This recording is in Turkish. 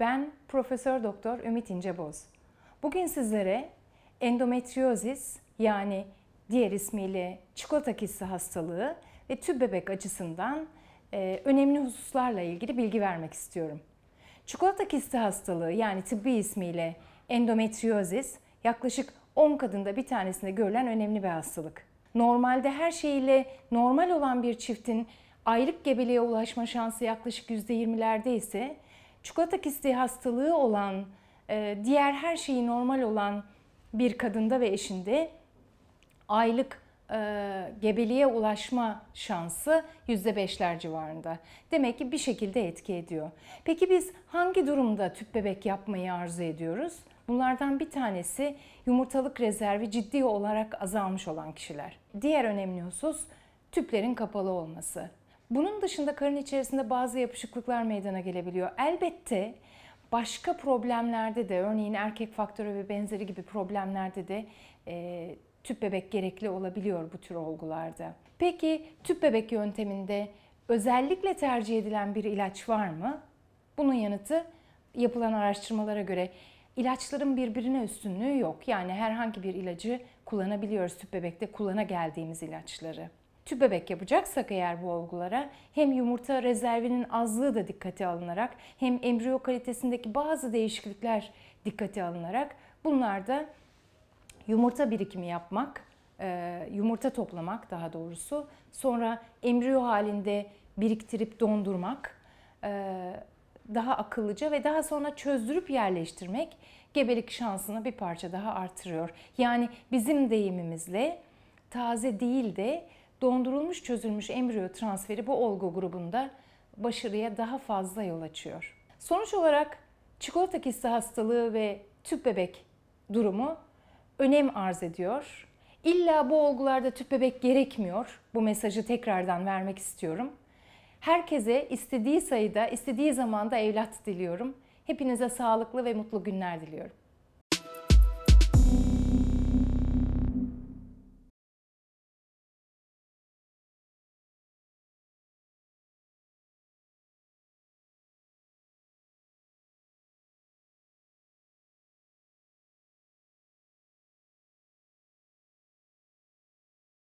Ben Profesör Doktor Ümit İnceboz. Bugün sizlere endometriozis yani diğer ismiyle çikolata kisti hastalığı ve tüp bebek açısından e, önemli hususlarla ilgili bilgi vermek istiyorum. Çikolata kisti hastalığı yani tıbbi ismiyle endometriozis yaklaşık 10 kadında bir tanesinde görülen önemli bir hastalık. Normalde her şeyiyle normal olan bir çiftin aylık gebeliğe ulaşma şansı yaklaşık %20'lerde ise çikolata kisti hastalığı olan, e, diğer her şeyi normal olan bir kadında ve eşinde aylık e, gebeliğe ulaşma şansı %5'ler civarında. Demek ki bir şekilde etki ediyor. Peki biz hangi durumda tüp bebek yapmayı arzu ediyoruz? Bunlardan bir tanesi yumurtalık rezervi ciddi olarak azalmış olan kişiler. Diğer önemli husus tüplerin kapalı olması. Bunun dışında karın içerisinde bazı yapışıklıklar meydana gelebiliyor. Elbette başka problemlerde de örneğin erkek faktörü ve benzeri gibi problemlerde de e, tüp bebek gerekli olabiliyor bu tür olgularda. Peki tüp bebek yönteminde özellikle tercih edilen bir ilaç var mı? Bunun yanıtı yapılan araştırmalara göre ilaçların birbirine üstünlüğü yok. Yani herhangi bir ilacı kullanabiliyoruz tüp bebekte kullana geldiğimiz ilaçları tüp bebek yapacaksak eğer bu olgulara hem yumurta rezervinin azlığı da dikkate alınarak hem embriyo kalitesindeki bazı değişiklikler dikkate alınarak bunlarda yumurta birikimi yapmak, e, yumurta toplamak daha doğrusu, sonra embriyo halinde biriktirip dondurmak, e, daha akıllıca ve daha sonra çözdürüp yerleştirmek gebelik şansını bir parça daha artırıyor. Yani bizim deyimimizle taze değil de dondurulmuş çözülmüş embriyo transferi bu olgu grubunda başarıya daha fazla yol açıyor. Sonuç olarak çikolata kisti hastalığı ve tüp bebek durumu önem arz ediyor. İlla bu olgularda tüp bebek gerekmiyor. Bu mesajı tekrardan vermek istiyorum. Herkese istediği sayıda, istediği zamanda evlat diliyorum. Hepinize sağlıklı ve mutlu günler diliyorum.